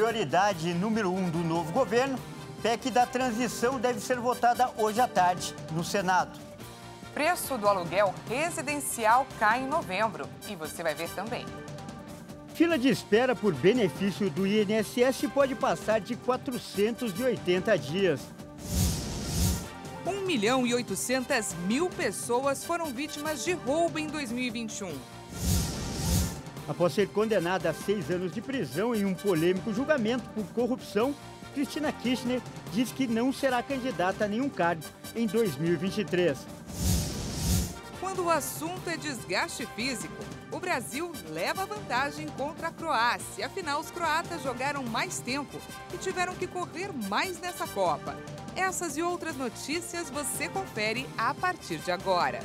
prioridade número um do novo governo, PEC da transição deve ser votada hoje à tarde no Senado. Preço do aluguel residencial cai em novembro e você vai ver também. Fila de espera por benefício do INSS pode passar de 480 dias. 1 milhão e 800 mil pessoas foram vítimas de roubo em 2021. Após ser condenada a seis anos de prisão em um polêmico julgamento por corrupção, Cristina Kirchner diz que não será candidata a nenhum cargo em 2023. Quando o assunto é desgaste físico, o Brasil leva vantagem contra a Croácia. Afinal, os croatas jogaram mais tempo e tiveram que correr mais nessa Copa. Essas e outras notícias você confere a partir de agora.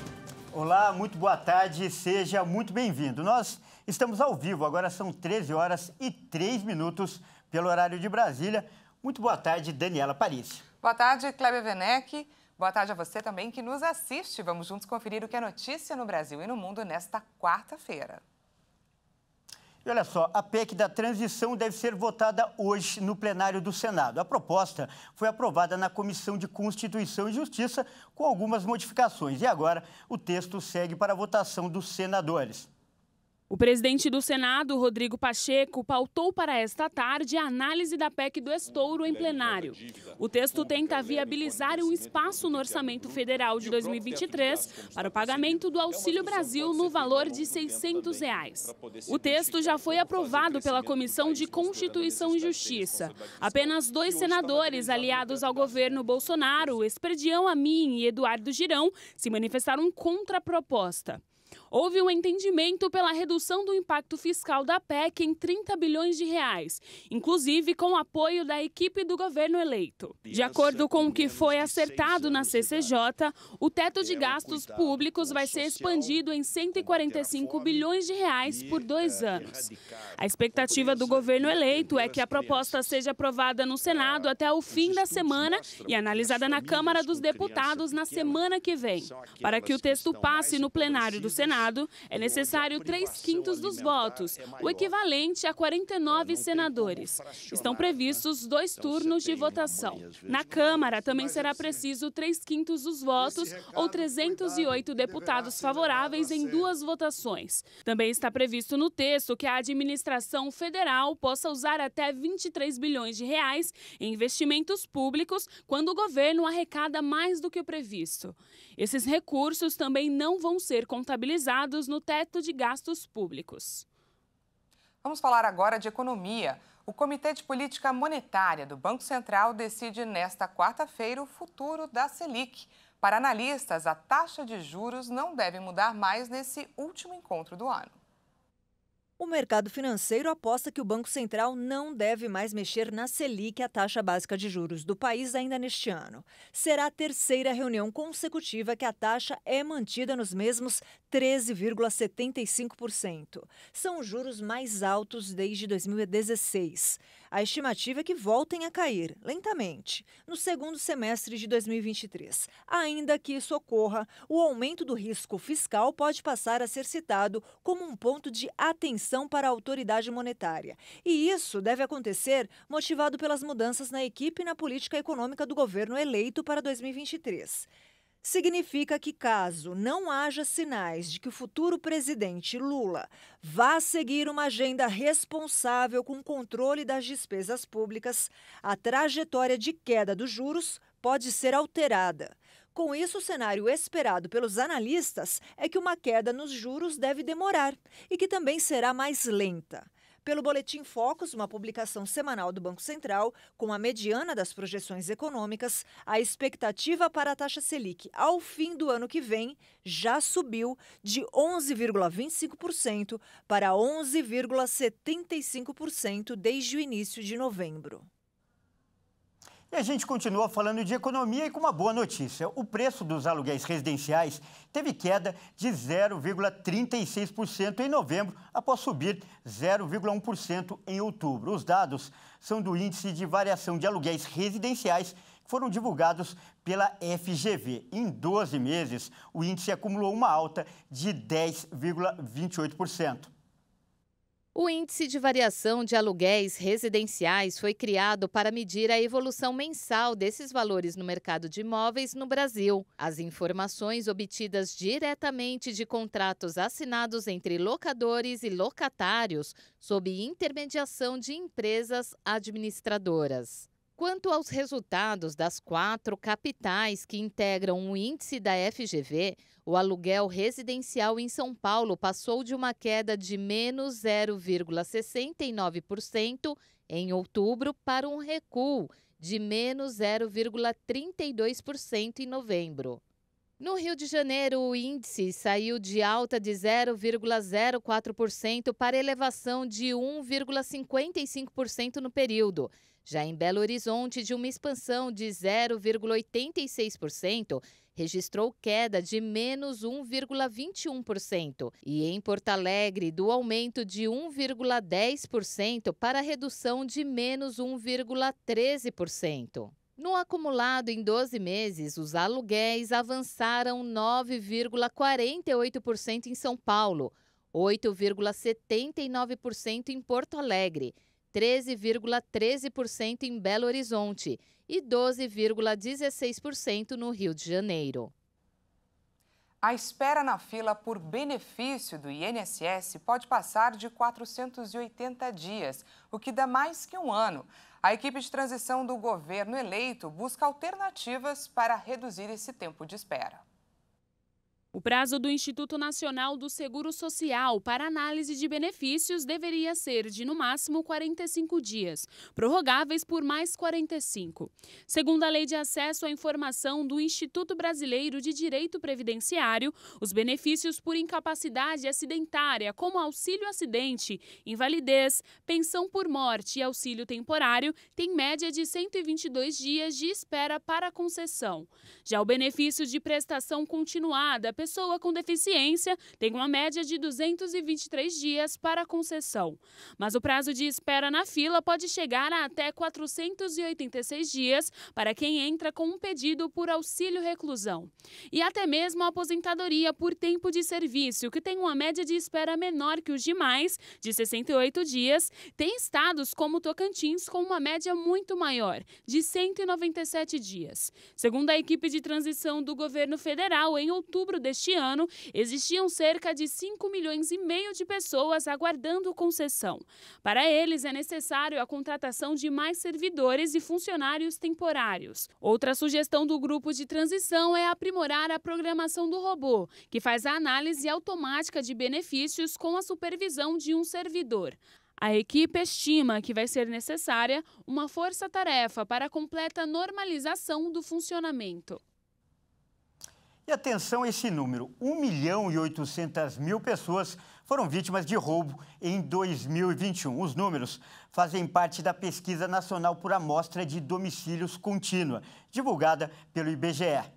Olá, muito boa tarde, seja muito bem-vindo. Nós Estamos ao vivo, agora são 13 horas e 3 minutos pelo horário de Brasília. Muito boa tarde, Daniela Paris. Boa tarde, Kleber Venec. Boa tarde a você também que nos assiste. Vamos juntos conferir o que é notícia no Brasil e no mundo nesta quarta-feira. E olha só, a PEC da transição deve ser votada hoje no plenário do Senado. A proposta foi aprovada na Comissão de Constituição e Justiça com algumas modificações e agora o texto segue para a votação dos senadores. O presidente do Senado, Rodrigo Pacheco, pautou para esta tarde a análise da PEC do estouro em plenário. O texto tenta viabilizar um espaço no orçamento federal de 2023 para o pagamento do Auxílio Brasil no valor de R$ 600. Reais. O texto já foi aprovado pela Comissão de Constituição e Justiça. Apenas dois senadores aliados ao governo Bolsonaro, Esperdião Amin e Eduardo Girão, se manifestaram contra a proposta. Houve um entendimento pela redução do impacto fiscal da PEC em 30 bilhões de reais, inclusive com o apoio da equipe do governo eleito. De acordo com o que foi acertado na CCJ, o teto de gastos públicos vai ser expandido em 145 bilhões de reais por dois é anos. A expectativa do governo eleito é que a proposta seja aprovada no é, Senado até o fim da semana e analisada na Câmara dos Deputados na semana que vem. Para que o texto passe no plenário do Senado, Senado, é necessário três quintos dos votos, o equivalente a 49 senadores. Estão né? previstos dois então, turnos de votação. Na Câmara, também será é preciso três quintos dos votos ou 308 deputados favoráveis em duas votações. Também está previsto no texto que a administração federal possa usar até 23 bilhões de reais em investimentos públicos quando o governo arrecada mais do que o previsto. Esses recursos também não vão ser contabilizados no teto de gastos públicos. Vamos falar agora de economia. O Comitê de Política Monetária do Banco Central decide nesta quarta-feira o futuro da Selic. Para analistas, a taxa de juros não deve mudar mais nesse último encontro do ano. O mercado financeiro aposta que o Banco Central não deve mais mexer na Selic, a taxa básica de juros do país, ainda neste ano. Será a terceira reunião consecutiva que a taxa é mantida nos mesmos 13,75%. São os juros mais altos desde 2016. A estimativa é que voltem a cair, lentamente, no segundo semestre de 2023. Ainda que isso ocorra, o aumento do risco fiscal pode passar a ser citado como um ponto de atenção para a autoridade monetária. E isso deve acontecer motivado pelas mudanças na equipe e na política econômica do governo eleito para 2023 significa que, caso não haja sinais de que o futuro presidente Lula vá seguir uma agenda responsável com o controle das despesas públicas, a trajetória de queda dos juros pode ser alterada. Com isso, o cenário esperado pelos analistas é que uma queda nos juros deve demorar e que também será mais lenta. Pelo Boletim Focus, uma publicação semanal do Banco Central, com a mediana das projeções econômicas, a expectativa para a taxa Selic ao fim do ano que vem já subiu de 11,25% para 11,75% desde o início de novembro. E a gente continua falando de economia e com uma boa notícia. O preço dos aluguéis residenciais teve queda de 0,36% em novembro, após subir 0,1% em outubro. Os dados são do Índice de Variação de Aluguéis Residenciais, que foram divulgados pela FGV. Em 12 meses, o índice acumulou uma alta de 10,28%. O Índice de Variação de Aluguéis Residenciais foi criado para medir a evolução mensal desses valores no mercado de imóveis no Brasil. As informações obtidas diretamente de contratos assinados entre locadores e locatários, sob intermediação de empresas administradoras. Quanto aos resultados das quatro capitais que integram o índice da FGV, o aluguel residencial em São Paulo passou de uma queda de menos 0,69% em outubro para um recuo de menos 0,32% em novembro. No Rio de Janeiro, o índice saiu de alta de 0,04% para elevação de 1,55% no período. Já em Belo Horizonte, de uma expansão de 0,86%, registrou queda de menos 1,21%. E em Porto Alegre, do aumento de 1,10% para redução de menos 1,13%. No acumulado em 12 meses, os aluguéis avançaram 9,48% em São Paulo, 8,79% em Porto Alegre 13,13% em Belo Horizonte e 12,16% no Rio de Janeiro. A espera na fila por benefício do INSS pode passar de 480 dias, o que dá mais que um ano. A equipe de transição do governo eleito busca alternativas para reduzir esse tempo de espera. O prazo do Instituto Nacional do Seguro Social para análise de benefícios deveria ser de no máximo 45 dias, prorrogáveis por mais 45. Segundo a Lei de Acesso à Informação do Instituto Brasileiro de Direito Previdenciário, os benefícios por incapacidade acidentária, como auxílio acidente, invalidez, pensão por morte e auxílio temporário, têm média de 122 dias de espera para concessão. Já o benefício de prestação continuada pessoa com deficiência tem uma média de 223 dias para concessão. Mas o prazo de espera na fila pode chegar a até 486 dias para quem entra com um pedido por auxílio reclusão. E até mesmo a aposentadoria por tempo de serviço, que tem uma média de espera menor que os demais, de 68 dias, tem estados como Tocantins com uma média muito maior, de 197 dias. Segundo a equipe de transição do governo federal, em outubro deste deste ano, existiam cerca de 5 milhões e meio de pessoas aguardando concessão. Para eles, é necessário a contratação de mais servidores e funcionários temporários. Outra sugestão do grupo de transição é aprimorar a programação do robô, que faz a análise automática de benefícios com a supervisão de um servidor. A equipe estima que vai ser necessária uma força-tarefa para a completa normalização do funcionamento. E atenção a esse número: 1 milhão e 800 mil pessoas foram vítimas de roubo em 2021. Os números fazem parte da Pesquisa Nacional por Amostra de Domicílios Contínua, divulgada pelo IBGE.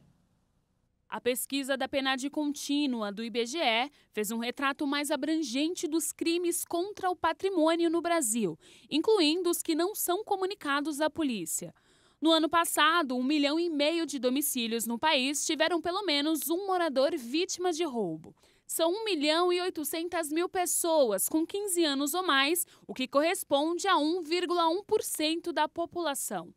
A pesquisa da PNAD contínua do IBGE fez um retrato mais abrangente dos crimes contra o patrimônio no Brasil, incluindo os que não são comunicados à polícia. No ano passado, um milhão e meio de domicílios no país tiveram pelo menos um morador vítima de roubo. São 1 milhão e 800 mil pessoas com 15 anos ou mais, o que corresponde a 1,1% da população.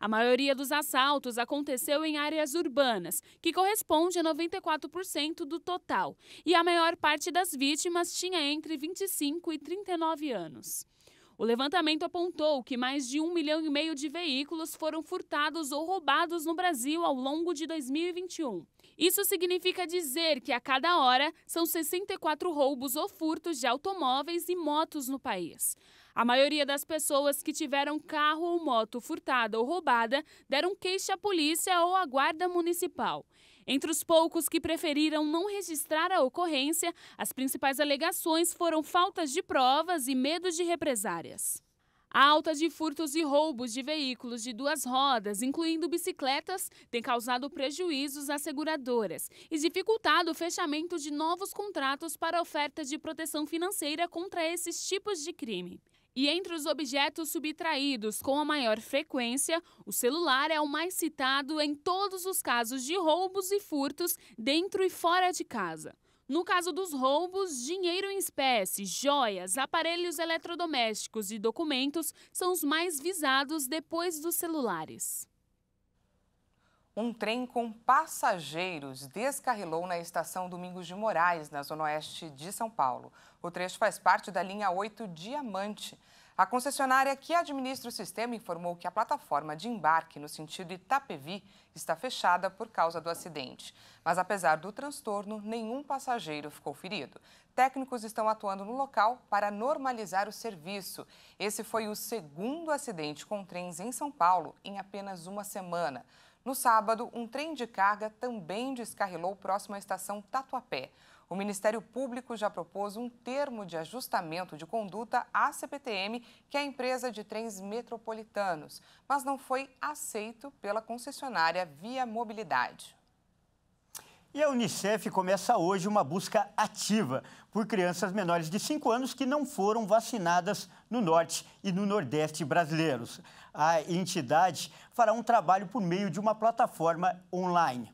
A maioria dos assaltos aconteceu em áreas urbanas, que corresponde a 94% do total, e a maior parte das vítimas tinha entre 25 e 39 anos. O levantamento apontou que mais de um milhão e meio de veículos foram furtados ou roubados no Brasil ao longo de 2021. Isso significa dizer que a cada hora são 64 roubos ou furtos de automóveis e motos no país. A maioria das pessoas que tiveram carro ou moto furtada ou roubada deram queixa à polícia ou à guarda municipal. Entre os poucos que preferiram não registrar a ocorrência, as principais alegações foram faltas de provas e medo de represárias. A alta de furtos e roubos de veículos de duas rodas, incluindo bicicletas, tem causado prejuízos às seguradoras e dificultado o fechamento de novos contratos para oferta de proteção financeira contra esses tipos de crime. E entre os objetos subtraídos com a maior frequência, o celular é o mais citado em todos os casos de roubos e furtos dentro e fora de casa. No caso dos roubos, dinheiro em espécie, joias, aparelhos eletrodomésticos e documentos são os mais visados depois dos celulares. Um trem com passageiros descarrilou na estação Domingos de Moraes, na zona oeste de São Paulo. O trecho faz parte da linha 8 Diamante. A concessionária que administra o sistema informou que a plataforma de embarque no sentido Itapevi está fechada por causa do acidente. Mas apesar do transtorno, nenhum passageiro ficou ferido. Técnicos estão atuando no local para normalizar o serviço. Esse foi o segundo acidente com trens em São Paulo em apenas uma semana. No sábado, um trem de carga também descarrilou próximo à estação Tatuapé. O Ministério Público já propôs um termo de ajustamento de conduta à CPTM, que é a empresa de trens metropolitanos, mas não foi aceito pela concessionária Via Mobilidade. E a Unicef começa hoje uma busca ativa por crianças menores de 5 anos que não foram vacinadas no norte e no nordeste brasileiros a entidade fará um trabalho por meio de uma plataforma online.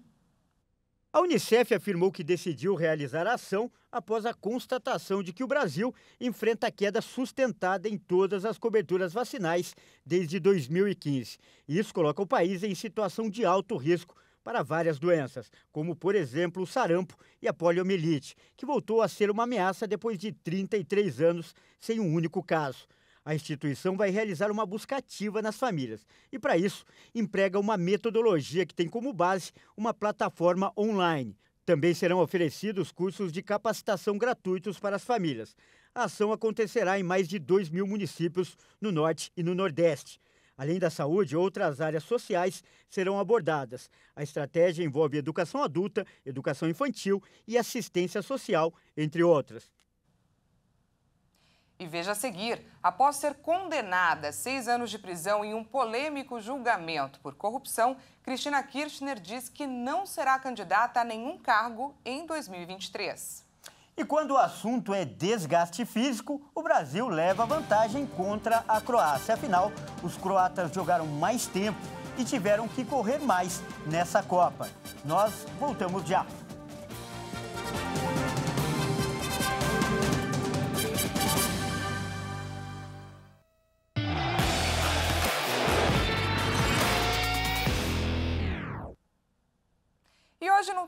A Unicef afirmou que decidiu realizar a ação após a constatação de que o Brasil enfrenta queda sustentada em todas as coberturas vacinais desde 2015. Isso coloca o país em situação de alto risco para várias doenças, como, por exemplo, o sarampo e a poliomielite, que voltou a ser uma ameaça depois de 33 anos sem um único caso. A instituição vai realizar uma busca ativa nas famílias e, para isso, emprega uma metodologia que tem como base uma plataforma online. Também serão oferecidos cursos de capacitação gratuitos para as famílias. A ação acontecerá em mais de 2 mil municípios no Norte e no Nordeste. Além da saúde, outras áreas sociais serão abordadas. A estratégia envolve educação adulta, educação infantil e assistência social, entre outras. E veja a seguir: após ser condenada a seis anos de prisão em um polêmico julgamento por corrupção, Cristina Kirchner diz que não será candidata a nenhum cargo em 2023. E quando o assunto é desgaste físico, o Brasil leva vantagem contra a Croácia. Afinal, os croatas jogaram mais tempo e tiveram que correr mais nessa Copa. Nós voltamos já.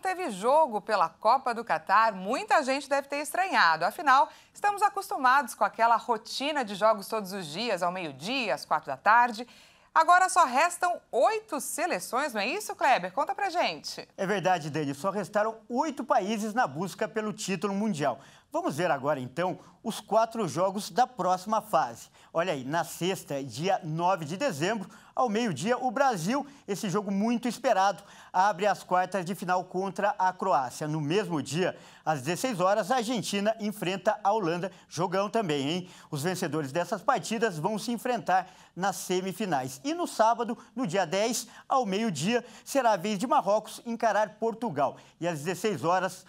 teve jogo pela Copa do Catar, muita gente deve ter estranhado. Afinal, estamos acostumados com aquela rotina de jogos todos os dias, ao meio-dia, às quatro da tarde. Agora só restam oito seleções, não é isso, Kleber? Conta pra gente. É verdade, Dani. Só restaram oito países na busca pelo título mundial. Vamos ver agora, então, os quatro jogos da próxima fase. Olha aí, na sexta, dia 9 de dezembro, ao meio-dia, o Brasil, esse jogo muito esperado, abre as quartas de final contra a Croácia. No mesmo dia, às 16 horas, a Argentina enfrenta a Holanda. Jogão também, hein? Os vencedores dessas partidas vão se enfrentar nas semifinais. E no sábado, no dia 10, ao meio-dia, será a vez de Marrocos encarar Portugal. E às 16 horas,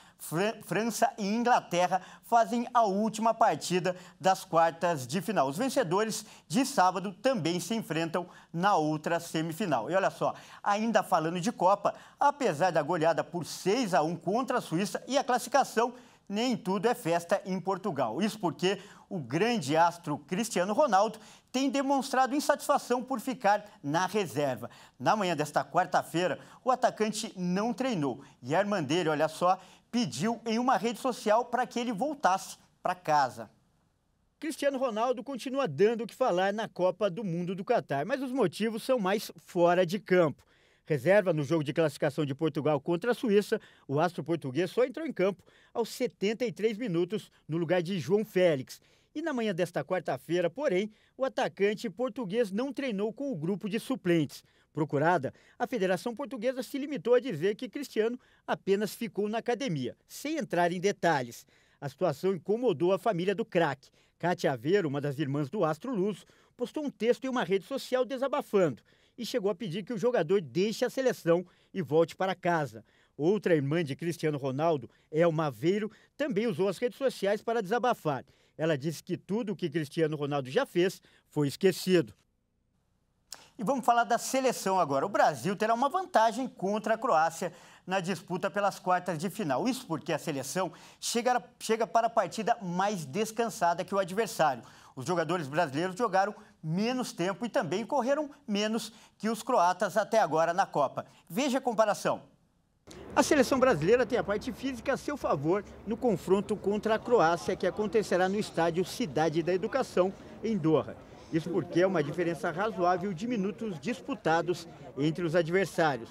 França e Inglaterra fazem a última partida das quartas de final. Os vencedores de sábado também se enfrentam na outra semifinal. E olha só, ainda falando de Copa, apesar da goleada por 6 a 1 contra a Suíça e a classificação, nem tudo é festa em Portugal. Isso porque o grande astro Cristiano Ronaldo tem demonstrado insatisfação por ficar na reserva. Na manhã desta quarta-feira, o atacante não treinou e a irmã dele, olha só, pediu em uma rede social para que ele voltasse para casa. Cristiano Ronaldo continua dando o que falar na Copa do Mundo do Catar, mas os motivos são mais fora de campo. Reserva no jogo de classificação de Portugal contra a Suíça, o astro português só entrou em campo aos 73 minutos no lugar de João Félix. E na manhã desta quarta-feira, porém, o atacante português não treinou com o grupo de suplentes. Procurada, a Federação Portuguesa se limitou a dizer que Cristiano apenas ficou na academia, sem entrar em detalhes. A situação incomodou a família do craque. Cátia Aveiro, uma das irmãs do Astro Luz, postou um texto em uma rede social desabafando e chegou a pedir que o jogador deixe a seleção e volte para casa. Outra irmã de Cristiano Ronaldo, Elma Aveiro, também usou as redes sociais para desabafar. Ela disse que tudo o que Cristiano Ronaldo já fez foi esquecido. E vamos falar da seleção agora. O Brasil terá uma vantagem contra a Croácia na disputa pelas quartas de final. Isso porque a seleção chega, chega para a partida mais descansada que o adversário. Os jogadores brasileiros jogaram menos tempo e também correram menos que os croatas até agora na Copa. Veja a comparação. A seleção brasileira tem a parte física a seu favor no confronto contra a Croácia, que acontecerá no estádio Cidade da Educação, em Doha. Isso porque é uma diferença razoável de minutos disputados entre os adversários.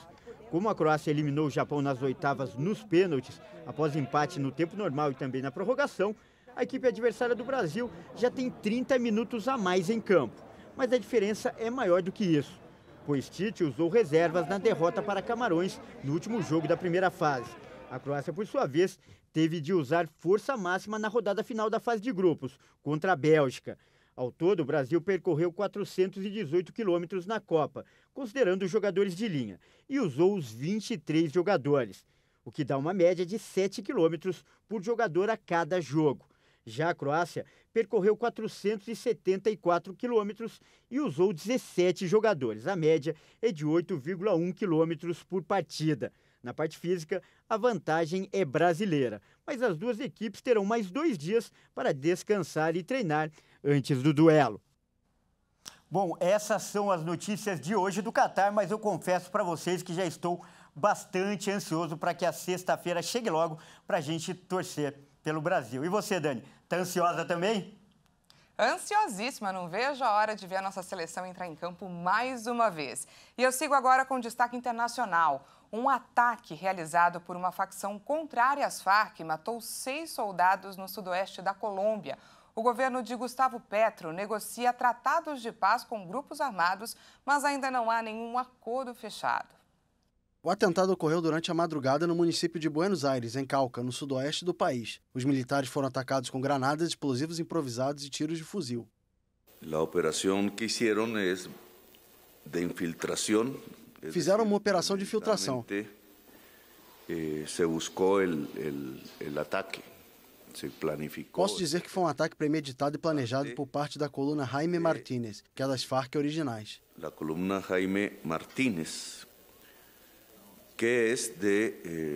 Como a Croácia eliminou o Japão nas oitavas nos pênaltis, após empate no tempo normal e também na prorrogação, a equipe adversária do Brasil já tem 30 minutos a mais em campo. Mas a diferença é maior do que isso, pois Tite usou reservas na derrota para Camarões no último jogo da primeira fase. A Croácia, por sua vez, teve de usar força máxima na rodada final da fase de grupos, contra a Bélgica. Ao todo, o Brasil percorreu 418 quilômetros na Copa, considerando os jogadores de linha, e usou os 23 jogadores, o que dá uma média de 7 quilômetros por jogador a cada jogo. Já a Croácia percorreu 474 quilômetros e usou 17 jogadores. A média é de 8,1 quilômetros por partida. Na parte física, a vantagem é brasileira, mas as duas equipes terão mais dois dias para descansar e treinar antes do duelo. Bom, essas são as notícias de hoje do Catar, mas eu confesso para vocês que já estou bastante ansioso para que a sexta-feira chegue logo para a gente torcer pelo Brasil. E você, Dani, está ansiosa também? Ansiosíssima, não vejo a hora de ver a nossa seleção entrar em campo mais uma vez. E eu sigo agora com destaque internacional. Um ataque realizado por uma facção contrária às Farc matou seis soldados no sudoeste da Colômbia. O governo de Gustavo Petro negocia tratados de paz com grupos armados, mas ainda não há nenhum acordo fechado. O atentado ocorreu durante a madrugada no município de Buenos Aires, em Calca, no sudoeste do país. Os militares foram atacados com granadas, explosivos improvisados e tiros de fuzil. A operação que fizeram é de infiltração. Fizeram uma operação de infiltração. Eh, se buscou o ataque. Posso dizer que foi um ataque premeditado e planejado por parte da coluna Jaime Martínez, que é das Farc originais. A coluna Jaime Martínez, que é de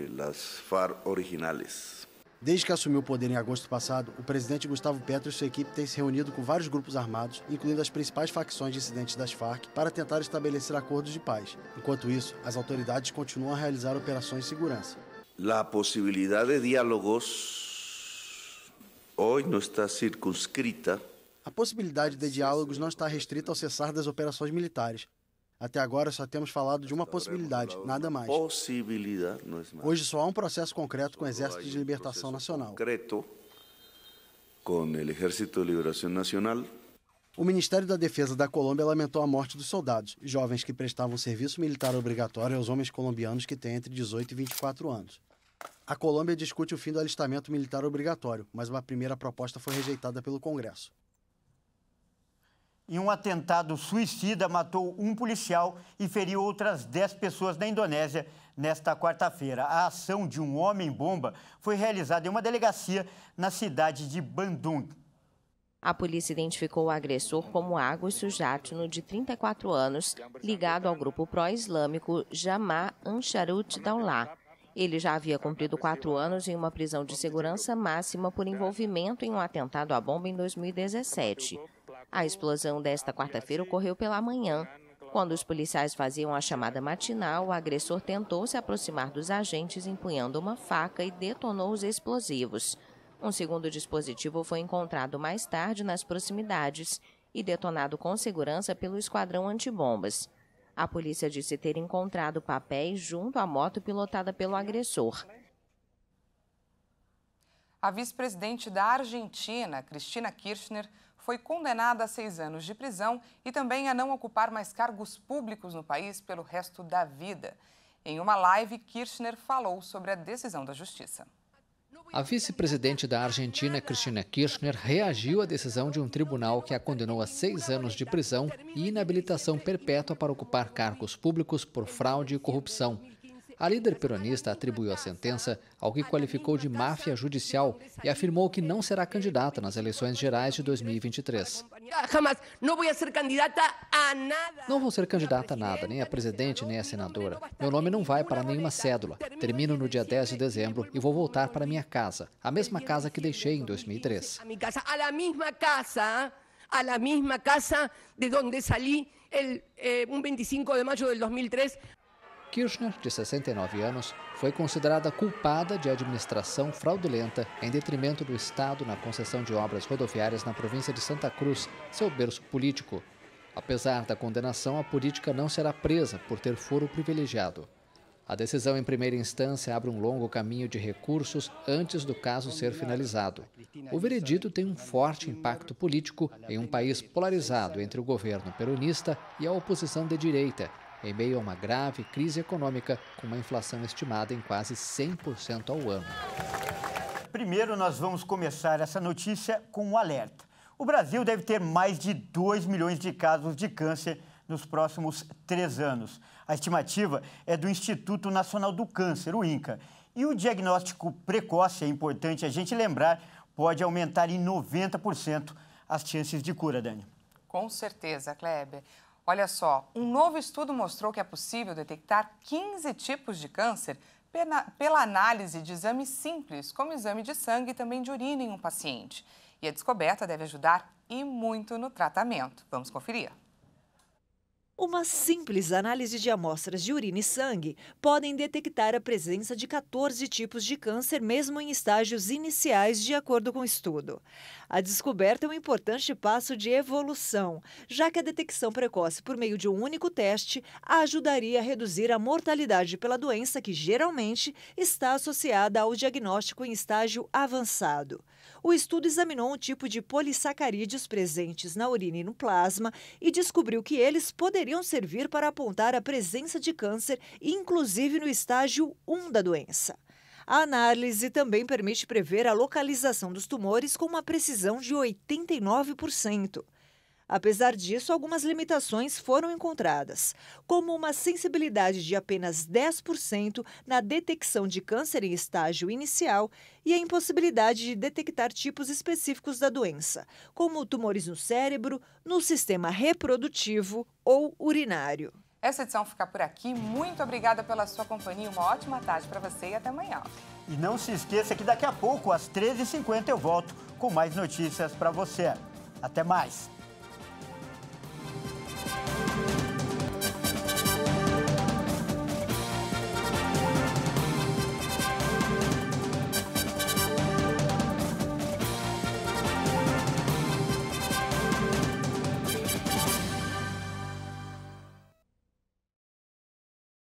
eh, FARC originales. Desde que assumiu o poder em agosto passado, o presidente Gustavo Petro e sua equipe têm se reunido com vários grupos armados, incluindo as principais facções dissidentes das Farc, para tentar estabelecer acordos de paz. Enquanto isso, as autoridades continuam a realizar operações de segurança. A possibilidade de diálogos hoje não está circunscrita a possibilidade de diálogos não está restrita ao cessar das operações militares, até agora só temos falado de uma possibilidade, nada é mais. Hoje só há um processo concreto com o Exército de Libertação Nacional. Concreto com o Exército de Liberação Nacional. O Ministério da Defesa da Colômbia lamentou a morte dos soldados, jovens que prestavam serviço militar obrigatório aos homens colombianos que têm entre 18 e 24 anos. A Colômbia discute o fim do alistamento militar obrigatório, mas uma primeira proposta foi rejeitada pelo Congresso em um atentado suicida, matou um policial e feriu outras 10 pessoas na Indonésia nesta quarta-feira. A ação de um homem-bomba foi realizada em uma delegacia na cidade de Bandung. A polícia identificou o agressor como Agus Sujatno, de 34 anos, ligado ao grupo pró-islâmico Jamaa Ansharut Daulah. Ele já havia cumprido quatro anos em uma prisão de segurança máxima por envolvimento em um atentado à bomba em 2017. A explosão desta quarta-feira ocorreu pela manhã. Quando os policiais faziam a chamada matinal, o agressor tentou se aproximar dos agentes empunhando uma faca e detonou os explosivos. Um segundo dispositivo foi encontrado mais tarde nas proximidades e detonado com segurança pelo esquadrão antibombas. A polícia disse ter encontrado papéis junto à moto pilotada pelo agressor. A vice-presidente da Argentina, Cristina Kirchner, foi condenada a seis anos de prisão e também a não ocupar mais cargos públicos no país pelo resto da vida. Em uma live, Kirchner falou sobre a decisão da justiça. A vice-presidente da Argentina, Cristina Kirchner, reagiu à decisão de um tribunal que a condenou a seis anos de prisão e inabilitação perpétua para ocupar cargos públicos por fraude e corrupção. A líder peronista atribuiu a sentença ao que qualificou de máfia judicial e afirmou que não será candidata nas eleições gerais de 2023. Não vou ser candidata a nada, nem a presidente nem a senadora. Meu nome não vai para nenhuma cédula. Termino no dia 10 de dezembro e vou voltar para minha casa, a mesma casa que deixei em 2003. A mesma casa, a la casa de onde saí el, 25 eh, de maio de 2003. Kirchner, de 69 anos, foi considerada culpada de administração fraudulenta em detrimento do Estado na concessão de obras rodoviárias na província de Santa Cruz, seu berço político. Apesar da condenação, a política não será presa por ter foro privilegiado. A decisão em primeira instância abre um longo caminho de recursos antes do caso ser finalizado. O veredito tem um forte impacto político em um país polarizado entre o governo peronista e a oposição de direita, em meio a uma grave crise econômica, com uma inflação estimada em quase 100% ao ano. Primeiro, nós vamos começar essa notícia com um alerta. O Brasil deve ter mais de 2 milhões de casos de câncer nos próximos três anos. A estimativa é do Instituto Nacional do Câncer, o INCA. E o diagnóstico precoce, é importante a gente lembrar, pode aumentar em 90% as chances de cura, Dani. Com certeza, Kleber. Olha só, um novo estudo mostrou que é possível detectar 15 tipos de câncer pela análise de exames simples, como exame de sangue e também de urina em um paciente. E a descoberta deve ajudar e muito no tratamento. Vamos conferir. Uma simples análise de amostras de urina e sangue podem detectar a presença de 14 tipos de câncer, mesmo em estágios iniciais, de acordo com o estudo. A descoberta é um importante passo de evolução, já que a detecção precoce por meio de um único teste ajudaria a reduzir a mortalidade pela doença, que geralmente está associada ao diagnóstico em estágio avançado. O estudo examinou um tipo de polissacarídeos presentes na urina e no plasma e descobriu que eles poderiam poderiam servir para apontar a presença de câncer, inclusive no estágio 1 da doença. A análise também permite prever a localização dos tumores com uma precisão de 89%. Apesar disso, algumas limitações foram encontradas, como uma sensibilidade de apenas 10% na detecção de câncer em estágio inicial e a impossibilidade de detectar tipos específicos da doença, como tumores no cérebro, no sistema reprodutivo ou urinário. Essa edição fica por aqui. Muito obrigada pela sua companhia. Uma ótima tarde para você e até amanhã. E não se esqueça que daqui a pouco, às 13h50, eu volto com mais notícias para você. Até mais!